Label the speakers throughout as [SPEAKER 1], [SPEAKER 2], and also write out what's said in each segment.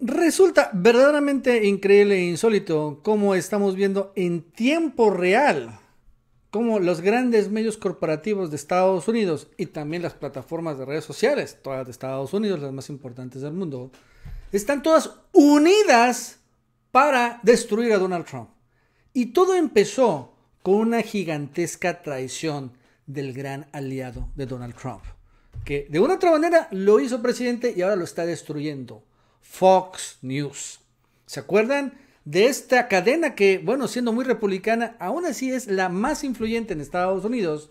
[SPEAKER 1] Resulta verdaderamente increíble e insólito cómo estamos viendo en tiempo real cómo los grandes medios corporativos de Estados Unidos y también las plataformas de redes sociales, todas de Estados Unidos, las más importantes del mundo, están todas unidas para destruir a Donald Trump. Y todo empezó con una gigantesca traición del gran aliado de Donald Trump, que de una otra manera lo hizo presidente y ahora lo está destruyendo. Fox News. ¿Se acuerdan? De esta cadena que, bueno, siendo muy republicana, aún así es la más influyente en Estados Unidos.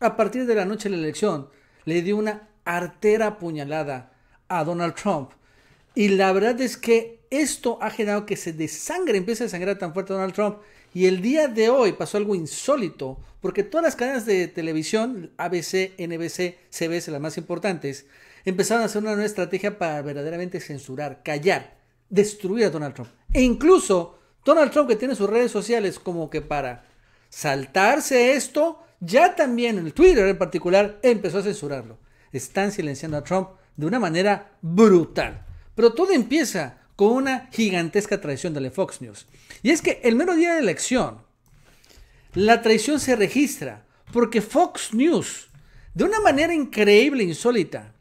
[SPEAKER 1] A partir de la noche de la elección, le dio una artera puñalada a Donald Trump. Y la verdad es que esto ha generado que se desangre, empiece a sangrar tan fuerte Donald Trump. Y el día de hoy pasó algo insólito, porque todas las cadenas de televisión, ABC, NBC, CBS, las más importantes, empezaron a hacer una nueva estrategia para verdaderamente censurar, callar, destruir a Donald Trump. E incluso Donald Trump, que tiene sus redes sociales como que para saltarse esto, ya también el Twitter en particular empezó a censurarlo. Están silenciando a Trump de una manera brutal. Pero todo empieza con una gigantesca traición de la Fox News. Y es que el mero día de la elección, la traición se registra porque Fox News, de una manera increíble, insólita,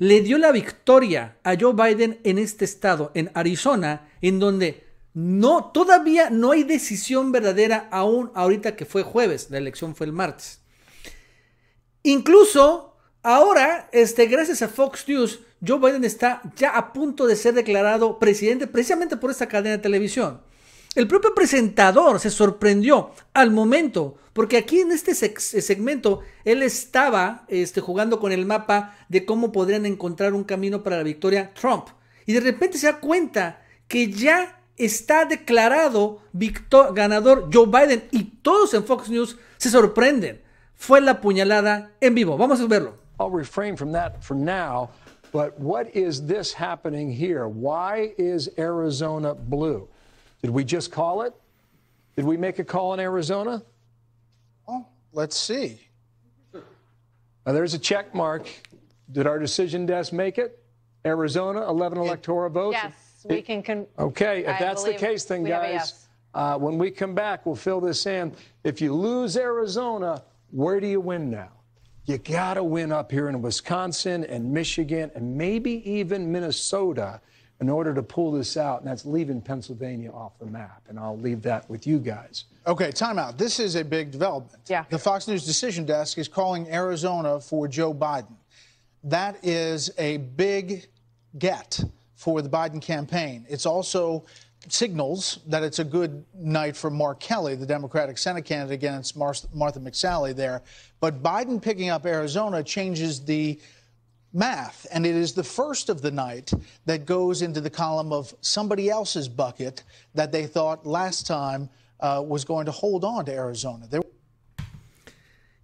[SPEAKER 1] le dio la victoria a Joe Biden en este estado, en Arizona, en donde no, todavía no hay decisión verdadera aún ahorita que fue jueves, la elección fue el martes. Incluso ahora, este, gracias a Fox News, Joe Biden está ya a punto de ser declarado presidente precisamente por esta cadena de televisión. El propio presentador se sorprendió al momento, porque aquí en este eh, segmento él estaba este, jugando con el mapa de cómo podrían encontrar un camino para la victoria Trump. Y de repente se da cuenta que ya está declarado ganador Joe Biden y todos en Fox News se sorprenden. Fue la puñalada en vivo. Vamos a verlo. I'll refrain from that for now, but what is this
[SPEAKER 2] happening here? Why is Arizona blue? Did we just call it? Did we make a call in Arizona? Well, let's see. Now, there's a check mark. Did our decision desk make it? Arizona, 11 electoral votes? Yes, we
[SPEAKER 1] can. Con- okay, if I that's the case, then, guys, yes.
[SPEAKER 2] uh, when we come back, we'll fill this in. If you lose Arizona, where do you win now? You got to win up here in Wisconsin and Michigan and maybe even Minnesota in order to pull this out, and that's leaving Pennsylvania off the map. And I'll leave that with you guys.
[SPEAKER 1] Okay, timeout. This is a big development. Yeah. The Fox News decision desk is calling Arizona for Joe Biden. That is a big get for the Biden campaign. It's also signals that it's a good night for Mark Kelly, the Democratic Senate candidate against Martha McSally there. But Biden picking up Arizona changes the math. And it is the first of the night that goes into the column of somebody else's bucket that they thought last time uh, was going to hold on to Arizona.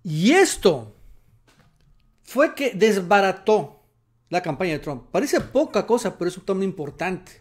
[SPEAKER 1] Y esto fue que desbarató la campaña de Trump. Parece poca cosa, pero es un tema importante.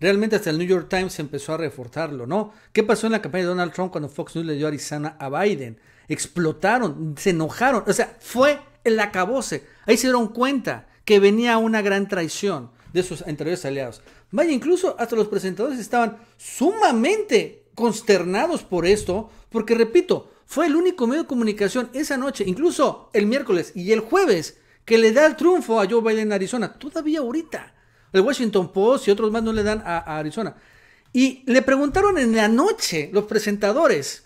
[SPEAKER 1] Realmente hasta el New York Times empezó a reforzarlo, ¿no? ¿Qué pasó en la campaña de Donald Trump cuando Fox News le dio a Arizona a Biden? Explotaron, se enojaron. O sea, fue el acabose. Ahí se dieron cuenta que venía una gran traición de sus anteriores aliados. Vaya, incluso hasta los presentadores estaban sumamente consternados por esto, porque repito, fue el único medio de comunicación esa noche, incluso el miércoles y el jueves, que le da el triunfo a Joe Biden en Arizona, todavía ahorita. El Washington Post y otros más no le dan a, a Arizona. Y le preguntaron en la noche los presentadores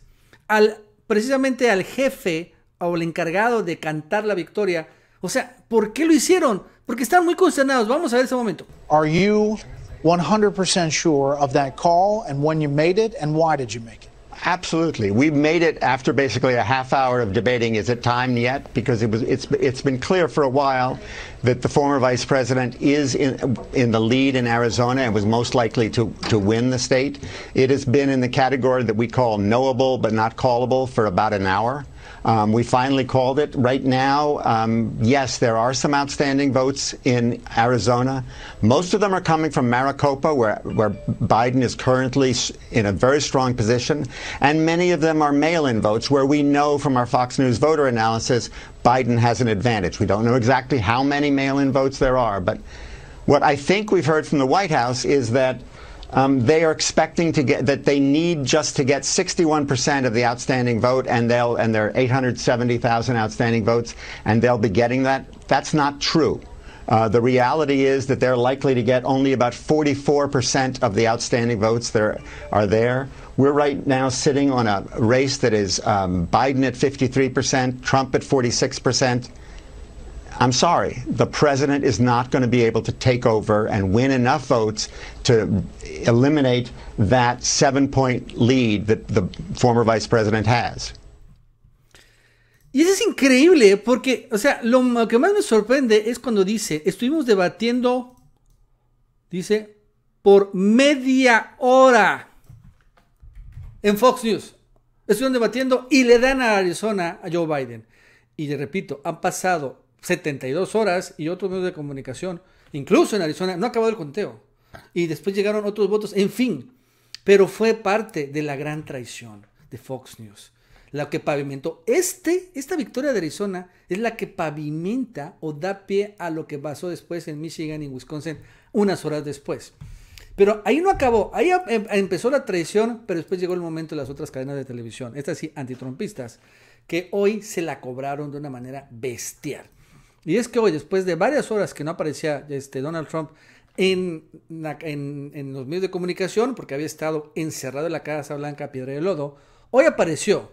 [SPEAKER 1] al precisamente al jefe o el encargado de cantar la victoria. O sea, ¿por qué lo hicieron? Porque están muy consternados. Vamos a ver ese momento. Are you 100% sure of that call and when you made it and why did you make it?
[SPEAKER 2] Absolutely. We made it after basically a half hour of debating is it time yet because it was it's it's been clear for a while that the former vice president is in in the lead in Arizona and was most likely to to win the state. It has been in the category that we call knowable but not callable for about an hour. Um, we finally called it. Right now, um, yes, there are some outstanding votes in Arizona. Most of them are coming from Maricopa, where, where Biden is currently in a very strong position. And many of them are mail in votes, where we know from our Fox News voter analysis Biden has an advantage. We don't know exactly how many mail in votes there are, but what I think we've heard from the White House is that um, they are expecting to get that they need just to get 61% of the outstanding vote, and they'll and there are 870,000 outstanding votes, and they'll be getting that. That's not true. Uh, the reality is that they're likely to get only about 44% of the outstanding votes that are, there. We're right now sitting on a race that is um, Biden at 53%, Trump at 46%. I'm sorry, the president is not going to be able to take over and win enough votes to eliminate that seven point lead that the former vice president has.
[SPEAKER 1] Y eso es increíble, porque, o sea, lo que más me sorprende es cuando dice, estuvimos debatiendo, dice, por media hora en Fox News. Estuvieron debatiendo y le dan a Arizona a Joe Biden. Y le repito, han pasado 72 horas y otros medios de comunicación, incluso en Arizona, no acabó el conteo. Y después llegaron otros votos, en fin. Pero fue parte de la gran traición de Fox News. La que pavimentó este, esta victoria de Arizona es la que pavimenta o da pie a lo que pasó después en Michigan y Wisconsin unas horas después. Pero ahí no acabó, ahí em, em, empezó la traición, pero después llegó el momento de las otras cadenas de televisión, estas sí, antitrumpistas, que hoy se la cobraron de una manera bestial. Y es que hoy, después de varias horas que no aparecía este Donald Trump en, en, los medios de comunicación, porque había estado encerrado en la Casa Blanca Piedra de Lodo, hoy apareció.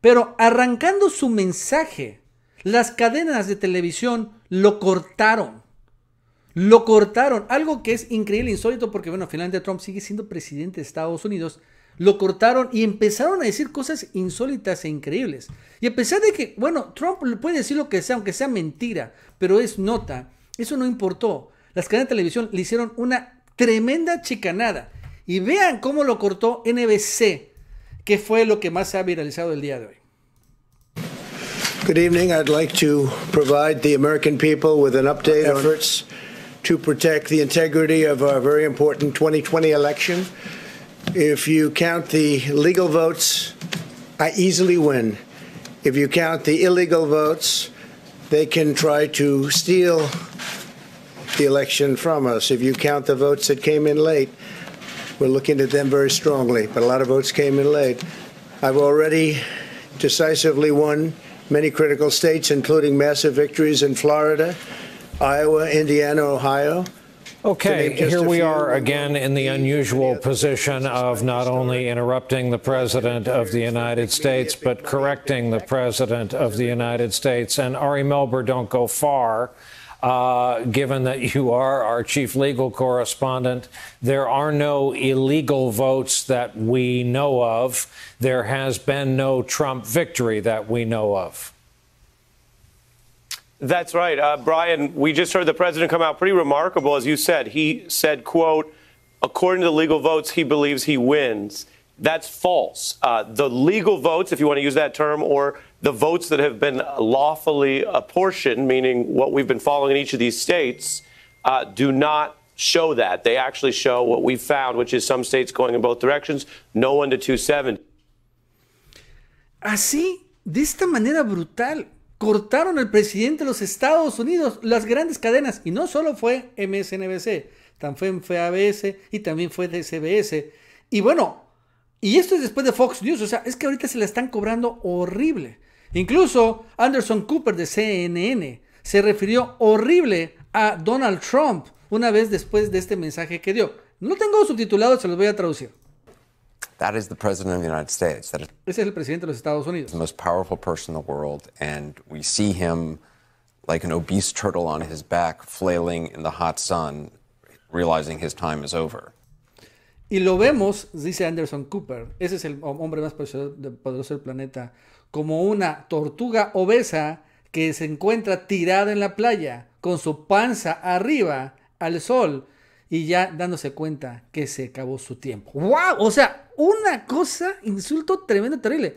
[SPEAKER 1] Pero arrancando su mensaje, las cadenas de televisión lo cortaron. Lo cortaron. Algo que es increíble, insólito, porque bueno, finalmente Trump sigue siendo presidente de Estados Unidos lo cortaron y empezaron a decir cosas insólitas e increíbles. Y a pesar de que, bueno, Trump puede decir lo que sea, aunque sea mentira, pero es nota, eso no importó. Las cadenas de televisión le hicieron una tremenda chicanada. Y vean cómo lo cortó NBC, que fue lo que más se ha viralizado el día de hoy.
[SPEAKER 2] Good evening. I'd like to provide the American people with an update efforts to protect the integrity of our very important 2020 election. If you count the legal votes, I easily win. If you count the illegal votes, they can try to steal the election from us. If you count the votes that came in late, we're looking at them very strongly, but a lot of votes came in late. I've already decisively won many critical states, including massive victories in Florida, Iowa, Indiana, Ohio. Okay, here we are again in the unusual position of not only interrupting the President of the United States, but correcting the President of the United States. And Ari Melber, don't go far. Uh, given that you are our chief legal correspondent. There are no illegal votes that we know of. There has been no Trump victory that we know of. That's right. Uh, Brian, we just heard the president come out pretty remarkable, as you said. He said, quote, according to the legal votes, he believes he wins. That's false. Uh, the legal votes, if you want to use that term, or the votes that have been lawfully apportioned, meaning what we've been following in each of these states, uh, do not show that. They actually show what we found, which is some states going in both directions, no one to 270.
[SPEAKER 1] Así, de esta manera brutal, cortaron al presidente de los Estados Unidos, las grandes cadenas, y no solo fue MSNBC, también fue ABS y también fue CBS. Y bueno, y esto es después de Fox News, o sea, es que ahorita se la están cobrando horrible. Incluso Anderson Cooper de CNN se refirió horrible a Donald Trump una vez después de este mensaje que dio. No tengo subtitulado, se los voy a traducir.
[SPEAKER 2] That is the president of the United States.
[SPEAKER 1] Ese es el presidente de los Estados Unidos.
[SPEAKER 2] the most powerful person in the world, and we see him like an obese turtle on his back, flailing in the hot sun, realizing his time is over.
[SPEAKER 1] Y lo vemos, dice Anderson Cooper, ese es el hombre más poderoso del planeta, como una tortuga obesa que se encuentra tirada en la playa, con su panza arriba al sol, y ya dándose cuenta que se acabó su tiempo. ¡Wow! O sea, una cosa, insulto tremendo, terrible.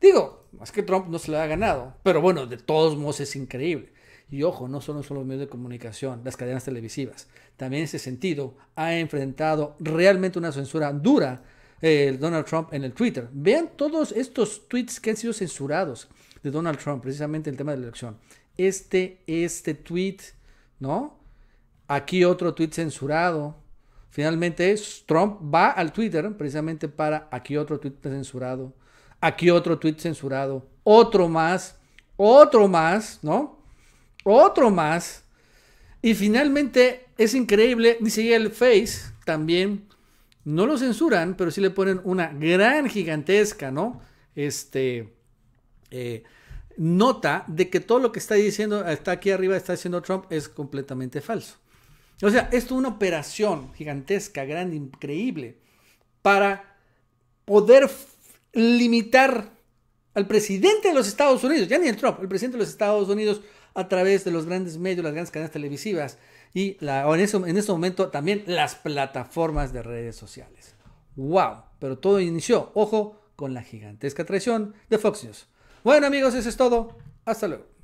[SPEAKER 1] Digo, más que Trump no se lo ha ganado, pero bueno, de todos modos es increíble. Y ojo, no solo son los medios de comunicación, las cadenas televisivas. También en ese sentido ha enfrentado realmente una censura dura el eh, Donald Trump en el Twitter. Vean todos estos tweets que han sido censurados de Donald Trump, precisamente el tema de la elección. Este, este tweet, ¿no? Aquí otro tweet censurado. Finalmente, Trump va al Twitter precisamente para aquí otro tweet censurado. Aquí otro tweet censurado. Otro más. Otro más, ¿no? Otro más. Y finalmente es increíble. Dice el Face también. No lo censuran, pero sí le ponen una gran, gigantesca, ¿no? Este. Eh, nota de que todo lo que está diciendo, está aquí arriba, está diciendo Trump, es completamente falso. O sea, esto es una operación gigantesca, grande, increíble, para poder limitar al presidente de los Estados Unidos, ya ni el Trump, el presidente de los Estados Unidos a través de los grandes medios, las grandes cadenas televisivas y en, ese momento también las plataformas de redes sociales. ¡Wow! Pero todo inició, ojo, con la gigantesca traición de Fox News. Bueno amigos, eso es todo. Hasta luego.